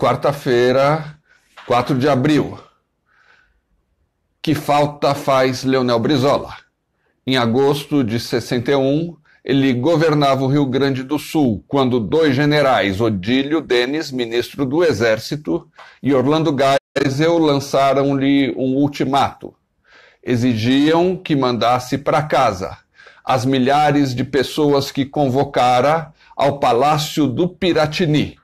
quarta-feira, 4 de abril. Que falta faz Leonel Brizola? Em agosto de 61, ele governava o Rio Grande do Sul, quando dois generais, Odílio Denis, ministro do Exército, e Orlando Geisel lançaram-lhe um ultimato. Exigiam que mandasse para casa as milhares de pessoas que convocara ao Palácio do Piratini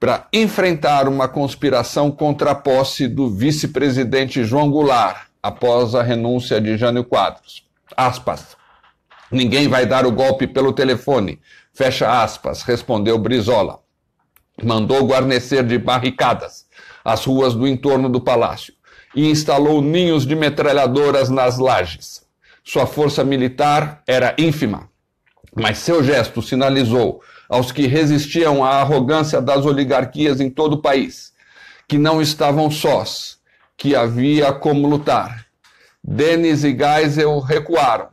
para enfrentar uma conspiração contra a posse do vice-presidente João Goulart após a renúncia de Jânio Quadros. Aspas. Ninguém vai dar o golpe pelo telefone. Fecha aspas, respondeu Brizola. Mandou guarnecer de barricadas as ruas do entorno do palácio e instalou ninhos de metralhadoras nas lajes. Sua força militar era ínfima, mas seu gesto sinalizou aos que resistiam à arrogância das oligarquias em todo o país, que não estavam sós, que havia como lutar. Denis e Geisel recuaram.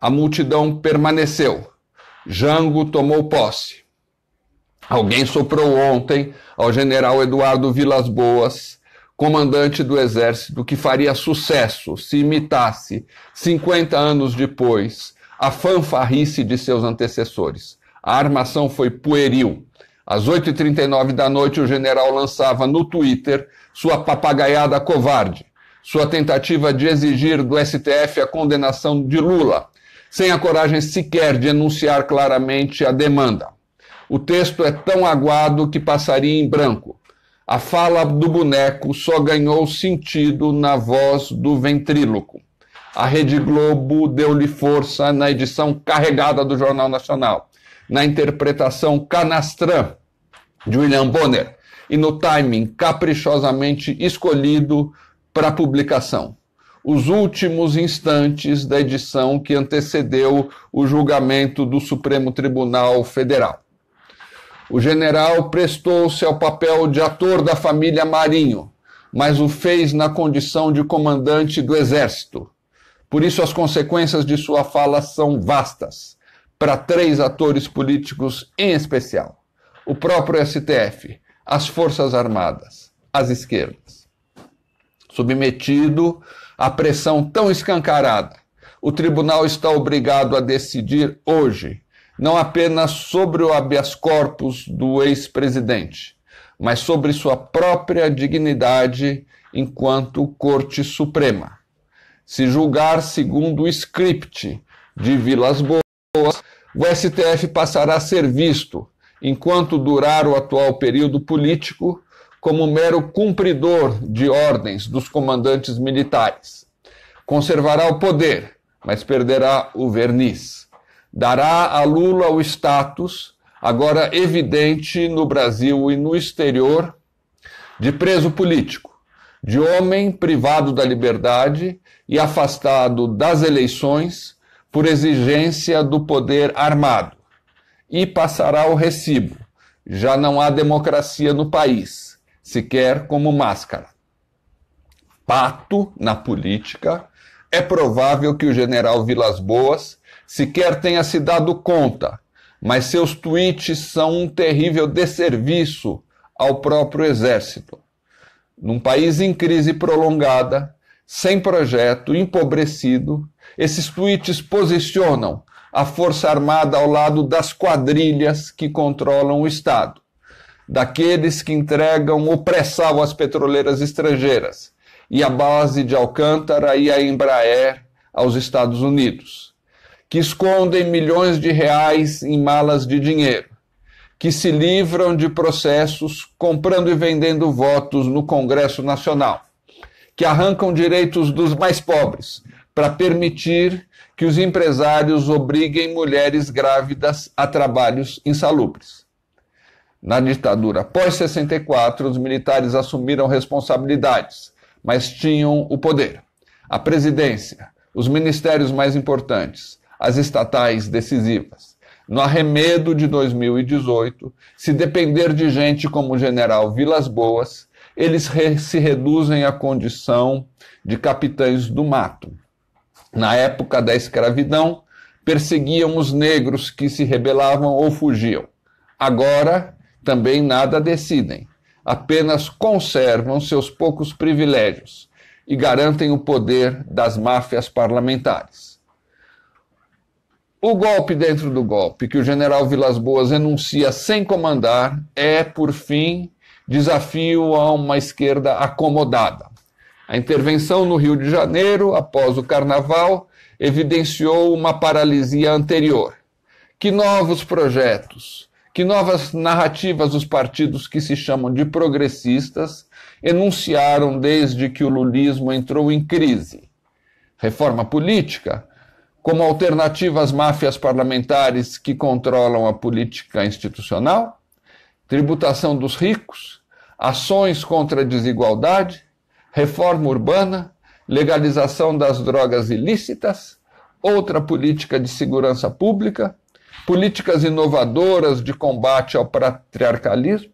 A multidão permaneceu. Jango tomou posse. Alguém soprou ontem ao general Eduardo Vilas Boas, comandante do exército, que faria sucesso se imitasse, 50 anos depois, a fanfarrice de seus antecessores. A armação foi pueril. Às 8h39 da noite, o general lançava no Twitter sua papagaiada covarde, sua tentativa de exigir do STF a condenação de Lula, sem a coragem sequer de enunciar claramente a demanda. O texto é tão aguado que passaria em branco. A fala do boneco só ganhou sentido na voz do ventríloco. A Rede Globo deu-lhe força na edição carregada do Jornal Nacional na interpretação canastrã de William Bonner e no timing caprichosamente escolhido para publicação. Os últimos instantes da edição que antecedeu o julgamento do Supremo Tribunal Federal. O general prestou-se ao papel de ator da família Marinho, mas o fez na condição de comandante do Exército. Por isso, as consequências de sua fala são vastas para três atores políticos em especial: o próprio STF, as Forças Armadas, as esquerdas. Submetido à pressão tão escancarada, o tribunal está obrigado a decidir hoje, não apenas sobre o habeas corpus do ex-presidente, mas sobre sua própria dignidade enquanto Corte Suprema. Se julgar segundo o script de Vilas Boas, o STF passará a ser visto, enquanto durar o atual período político, como mero cumpridor de ordens dos comandantes militares. Conservará o poder, mas perderá o verniz. Dará a Lula o status, agora evidente no Brasil e no exterior, de preso político, de homem privado da liberdade e afastado das eleições por exigência do poder armado e passará o recibo. Já não há democracia no país, sequer como máscara. Pato na política, é provável que o general Vilas Boas sequer tenha se dado conta, mas seus tweets são um terrível desserviço ao próprio exército. Num país em crise prolongada, sem projeto, empobrecido, esses tweets posicionam a Força Armada ao lado das quadrilhas que controlam o Estado, daqueles que entregam o às petroleiras estrangeiras e a base de Alcântara e a Embraer aos Estados Unidos, que escondem milhões de reais em malas de dinheiro, que se livram de processos comprando e vendendo votos no Congresso Nacional que arrancam direitos dos mais pobres para permitir que os empresários obriguem mulheres grávidas a trabalhos insalubres. Na ditadura pós-64, os militares assumiram responsabilidades, mas tinham o poder, a presidência, os ministérios mais importantes, as estatais decisivas. No arremedo de 2018, se depender de gente como o general Vilas Boas, eles re se reduzem à condição de capitães do mato. Na época da escravidão, perseguiam os negros que se rebelavam ou fugiam. Agora, também nada decidem, apenas conservam seus poucos privilégios e garantem o poder das máfias parlamentares. O golpe dentro do golpe que o general Vilas Boas enuncia sem comandar é, por fim, desafio a uma esquerda acomodada. A intervenção no Rio de Janeiro, após o carnaval, evidenciou uma paralisia anterior. Que novos projetos, que novas narrativas os partidos que se chamam de progressistas enunciaram desde que o lulismo entrou em crise? Reforma política, como alternativa às máfias parlamentares que controlam a política institucional? Tributação dos ricos? ações contra a desigualdade, reforma urbana, legalização das drogas ilícitas, outra política de segurança pública, políticas inovadoras de combate ao patriarcalismo,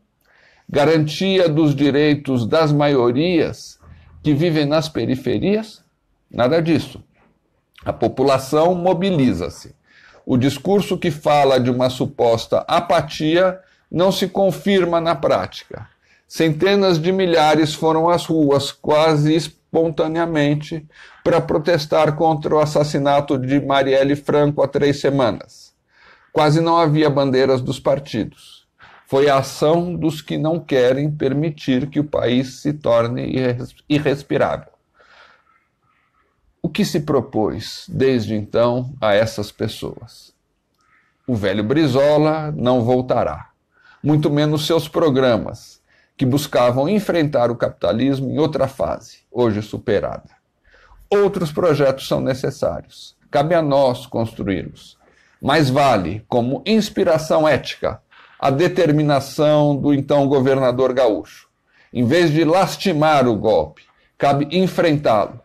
garantia dos direitos das maiorias que vivem nas periferias, nada disso. A população mobiliza-se. O discurso que fala de uma suposta apatia não se confirma na prática. Centenas de milhares foram às ruas, quase espontaneamente, para protestar contra o assassinato de Marielle Franco há três semanas. Quase não havia bandeiras dos partidos. Foi a ação dos que não querem permitir que o país se torne irrespirável. O que se propôs desde então a essas pessoas? O velho Brizola não voltará, muito menos seus programas que buscavam enfrentar o capitalismo em outra fase, hoje superada. Outros projetos são necessários, cabe a nós construí-los. Mas vale, como inspiração ética, a determinação do então governador gaúcho. Em vez de lastimar o golpe, cabe enfrentá-lo.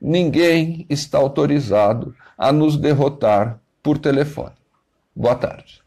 Ninguém está autorizado a nos derrotar por telefone. Boa tarde.